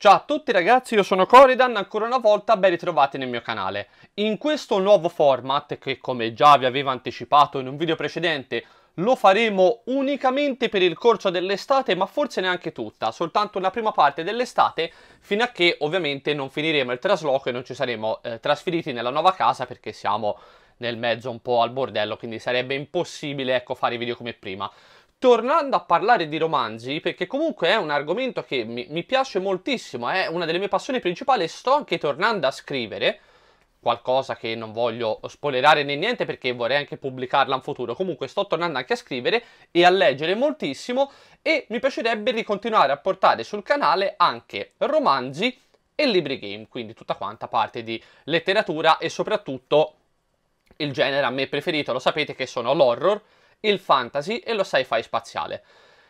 Ciao a tutti ragazzi, io sono Coridan, ancora una volta ben ritrovati nel mio canale. In questo nuovo format, che come già vi avevo anticipato in un video precedente, lo faremo unicamente per il corso dell'estate, ma forse neanche tutta, soltanto una prima parte dell'estate, fino a che ovviamente non finiremo il trasloco e non ci saremo eh, trasferiti nella nuova casa perché siamo nel mezzo un po' al bordello, quindi sarebbe impossibile ecco, fare i video come prima. Tornando a parlare di romanzi, perché comunque è un argomento che mi, mi piace moltissimo, è una delle mie passioni principali sto anche tornando a scrivere, qualcosa che non voglio spoilerare né niente perché vorrei anche pubblicarla in futuro. Comunque sto tornando anche a scrivere e a leggere moltissimo e mi piacerebbe ricontinuare a portare sul canale anche romanzi e libri game, quindi tutta quanta parte di letteratura e soprattutto il genere a me preferito, lo sapete che sono l'horror il fantasy e lo sci-fi spaziale.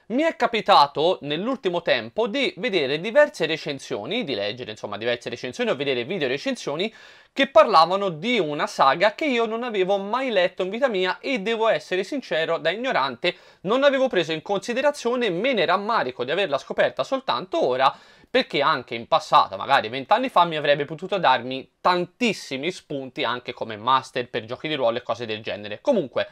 Mi è capitato nell'ultimo tempo di vedere diverse recensioni, di leggere insomma diverse recensioni o vedere video recensioni che parlavano di una saga che io non avevo mai letto in vita mia e devo essere sincero, da ignorante, non avevo preso in considerazione, me ne rammarico di averla scoperta soltanto ora perché anche in passato, magari vent'anni fa, mi avrebbe potuto darmi tantissimi spunti anche come master per giochi di ruolo e cose del genere. Comunque,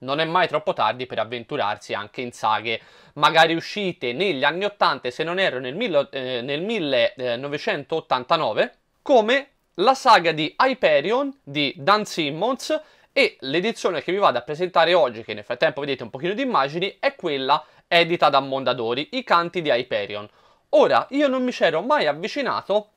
non è mai troppo tardi per avventurarsi anche in saghe magari uscite negli anni 80, se non erro nel, milo, eh, nel 1989, eh, come la saga di Hyperion di Dan Simmons e l'edizione che vi vado a presentare oggi, che nel frattempo vedete un pochino di immagini, è quella edita da Mondadori, I canti di Hyperion. Ora, io non mi c'ero mai avvicinato,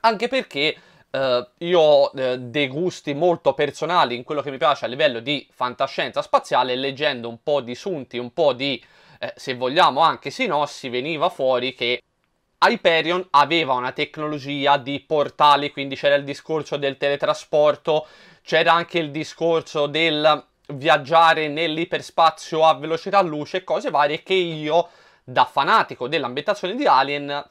anche perché Uh, io ho uh, eh, dei gusti molto personali in quello che mi piace a livello di fantascienza spaziale, leggendo un po' di sunti, un po' di, eh, se vogliamo, anche sinossi, veniva fuori che Hyperion aveva una tecnologia di portali, quindi c'era il discorso del teletrasporto, c'era anche il discorso del viaggiare nell'iperspazio a velocità luce cose varie che io, da fanatico dell'ambientazione di Alien,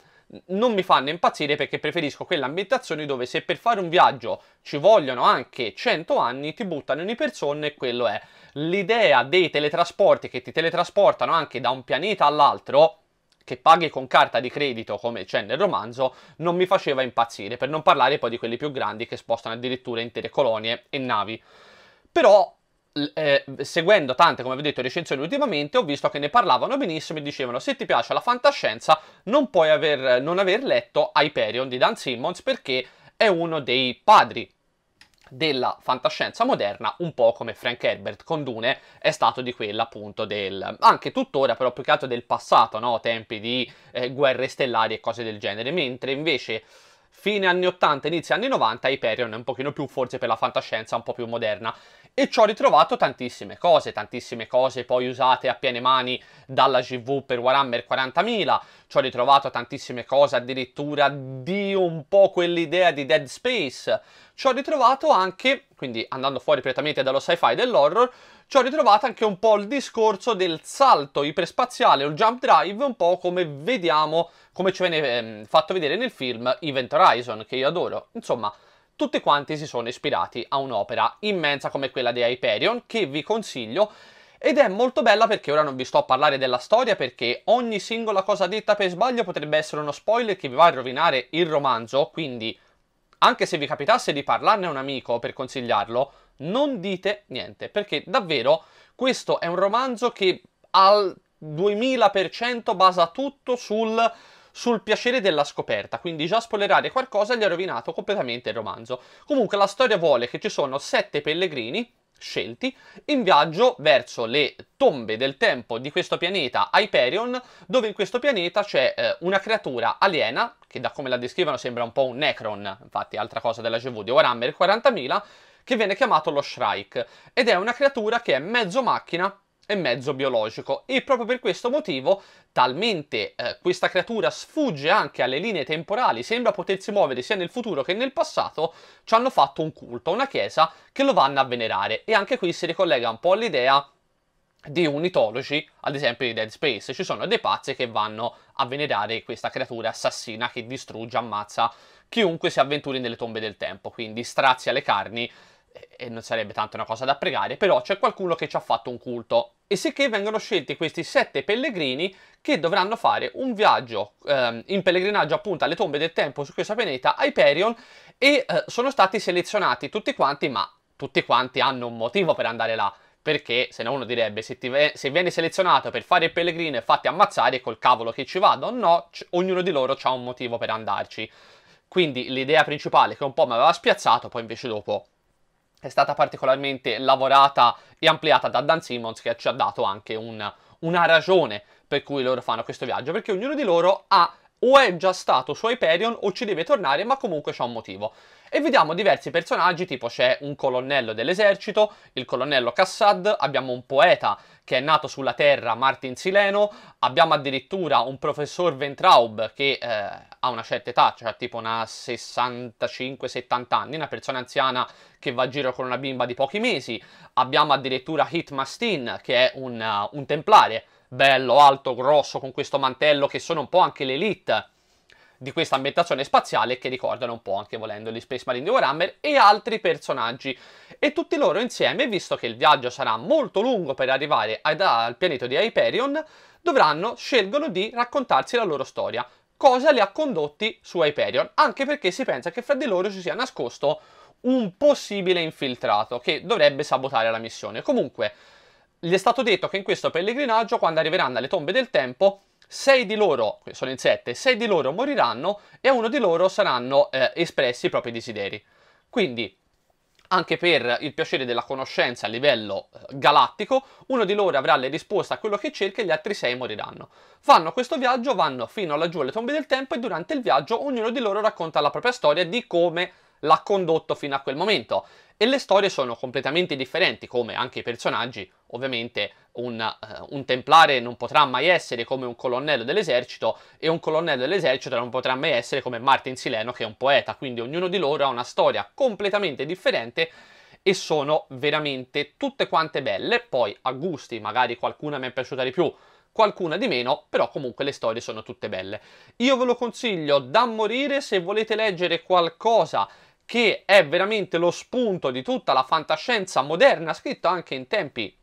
non mi fanno impazzire perché preferisco quelle ambientazioni dove se per fare un viaggio ci vogliono anche 100 anni ti buttano in ipersonne e quello è. L'idea dei teletrasporti che ti teletrasportano anche da un pianeta all'altro che paghi con carta di credito come c'è nel romanzo non mi faceva impazzire, per non parlare poi di quelli più grandi che spostano addirittura intere colonie e navi. Però eh, seguendo tante, come vi ho detto, recensioni ultimamente, ho visto che ne parlavano benissimo e dicevano se ti piace la fantascienza non puoi aver, non aver letto Hyperion di Dan Simmons perché è uno dei padri della fantascienza moderna, un po' come Frank Herbert con Dune è stato di quella appunto del, anche tuttora però più che altro del passato, no? tempi di eh, guerre stellari e cose del genere, mentre invece fine anni 80, inizio anni 90 Hyperion è un pochino più forse per la fantascienza un po' più moderna e ci ho ritrovato tantissime cose, tantissime cose poi usate a piene mani dalla GV per Warhammer 40.000, ci ho ritrovato tantissime cose addirittura di un po' quell'idea di Dead Space, ci ho ritrovato anche, quindi andando fuori prettamente dallo sci-fi dell'horror, ci ho ritrovato anche un po' il discorso del salto iperspaziale o il jump drive, un po' come vediamo, come ci viene eh, fatto vedere nel film Event Horizon, che io adoro. Insomma, tutti quanti si sono ispirati a un'opera immensa come quella di Hyperion che vi consiglio ed è molto bella perché ora non vi sto a parlare della storia perché ogni singola cosa detta per sbaglio potrebbe essere uno spoiler che vi va a rovinare il romanzo, quindi anche se vi capitasse di parlarne a un amico per consigliarlo, non dite niente, perché davvero questo è un romanzo che al 2000% basa tutto sul sul piacere della scoperta, quindi già spoilerare qualcosa gli ha rovinato completamente il romanzo. Comunque la storia vuole che ci sono sette pellegrini scelti in viaggio verso le tombe del tempo di questo pianeta Hyperion, dove in questo pianeta c'è eh, una creatura aliena, che da come la descrivono sembra un po' un Necron, infatti altra cosa della GV di Warhammer 40.000, che viene chiamato lo Shrike, ed è una creatura che è mezzo macchina e mezzo biologico e proprio per questo motivo talmente eh, questa creatura sfugge anche alle linee temporali, sembra potersi muovere sia nel futuro che nel passato, ci hanno fatto un culto, una chiesa che lo vanno a venerare e anche qui si ricollega un po' all'idea di unitologi, ad esempio di Dead Space, ci sono dei pazzi che vanno a venerare questa creatura assassina che distrugge, ammazza chiunque si avventuri nelle tombe del tempo, quindi strazia le carni e non sarebbe tanto una cosa da pregare, però c'è qualcuno che ci ha fatto un culto. E sicché vengono scelti questi sette pellegrini che dovranno fare un viaggio ehm, in pellegrinaggio appunto alle tombe del tempo su questo pianeta, a Hyperion, e eh, sono stati selezionati tutti quanti, ma tutti quanti hanno un motivo per andare là. Perché se no uno direbbe se, ti, se vieni selezionato per fare il pellegrino e fatti ammazzare col cavolo che ci vado o no, ognuno di loro ha un motivo per andarci. Quindi l'idea principale che un po' mi aveva spiazzato, poi invece dopo è stata particolarmente lavorata e ampliata da Dan Simmons che ci ha dato anche un, una ragione per cui loro fanno questo viaggio, perché ognuno di loro ha o è già stato su Hyperion o ci deve tornare, ma comunque c'è un motivo. E vediamo diversi personaggi, tipo c'è un colonnello dell'esercito, il colonnello Kassad, abbiamo un poeta che è nato sulla Terra, Martin Sileno, abbiamo addirittura un professor Ventraub che eh, ha una certa età, cioè tipo una 65-70 anni, una persona anziana che va a giro con una bimba di pochi mesi, abbiamo addirittura Hitmastin che è un, uh, un templare, bello, alto, grosso, con questo mantello, che sono un po' anche l'elite di questa ambientazione spaziale che ricordano un po' anche volendo gli Space Marine di Warhammer e altri personaggi e tutti loro insieme visto che il viaggio sarà molto lungo per arrivare ad, al pianeta di Hyperion dovranno scelgono di raccontarsi la loro storia cosa li ha condotti su Hyperion anche perché si pensa che fra di loro ci sia nascosto un possibile infiltrato che dovrebbe sabotare la missione comunque gli è stato detto che in questo pellegrinaggio, quando arriveranno alle tombe del tempo, sei di loro, sono in sette, sei di loro moriranno e a uno di loro saranno eh, espressi i propri desideri. Quindi, anche per il piacere della conoscenza a livello eh, galattico, uno di loro avrà le risposte a quello che cerca e gli altri sei moriranno. Fanno questo viaggio, vanno fino laggiù alle tombe del tempo e durante il viaggio ognuno di loro racconta la propria storia di come l'ha condotto fino a quel momento. E le storie sono completamente differenti, come anche i personaggi. Ovviamente un, uh, un templare non potrà mai essere come un colonnello dell'esercito e un colonnello dell'esercito non potrà mai essere come Martin Sileno che è un poeta, quindi ognuno di loro ha una storia completamente differente e sono veramente tutte quante belle, poi a gusti, magari qualcuna mi è piaciuta di più, qualcuna di meno, però comunque le storie sono tutte belle. Io ve lo consiglio da morire se volete leggere qualcosa che è veramente lo spunto di tutta la fantascienza moderna, scritta anche in tempi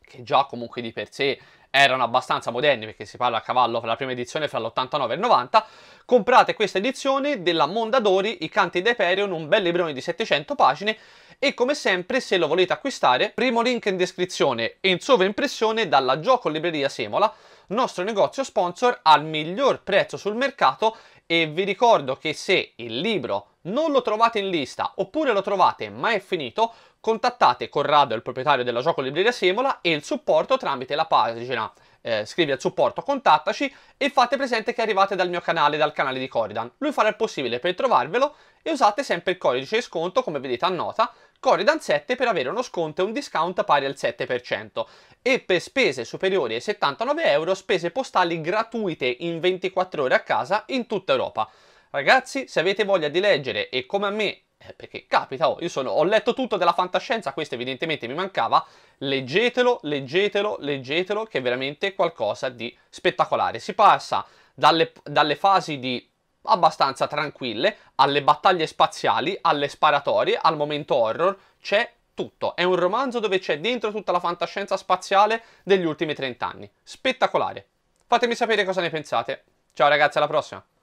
che già comunque di per sé erano abbastanza moderni perché si parla a cavallo fra la prima edizione fra l'89 e il 90 comprate questa edizione della Mondadori I Canti d'Hyperion un bel librone di 700 pagine e come sempre se lo volete acquistare primo link in descrizione e in sovraimpressione dalla Gioco Libreria Semola nostro negozio sponsor al miglior prezzo sul mercato e vi ricordo che se il libro non lo trovate in lista oppure lo trovate ma è finito, contattate Corrado, il proprietario della Gioco Libreria Semola e il supporto tramite la pagina eh, scrivi al supporto, contattaci e fate presente che arrivate dal mio canale, dal canale di Coridan. Lui farà il possibile per trovarvelo e usate sempre il codice sconto, come vedete a nota, Corridan 7 per avere uno sconto e un discount pari al 7% e per spese superiori ai 79 euro spese postali gratuite in 24 ore a casa in tutta Europa. Ragazzi, se avete voglia di leggere e come a me eh, perché capita, oh, io sono, ho letto tutto della fantascienza, questo evidentemente mi mancava, leggetelo, leggetelo, leggetelo, che è veramente qualcosa di spettacolare. Si passa dalle, dalle fasi di abbastanza tranquille, alle battaglie spaziali, alle sparatorie, al momento horror, c'è tutto. È un romanzo dove c'è dentro tutta la fantascienza spaziale degli ultimi 30 anni. Spettacolare. Fatemi sapere cosa ne pensate. Ciao ragazzi, alla prossima!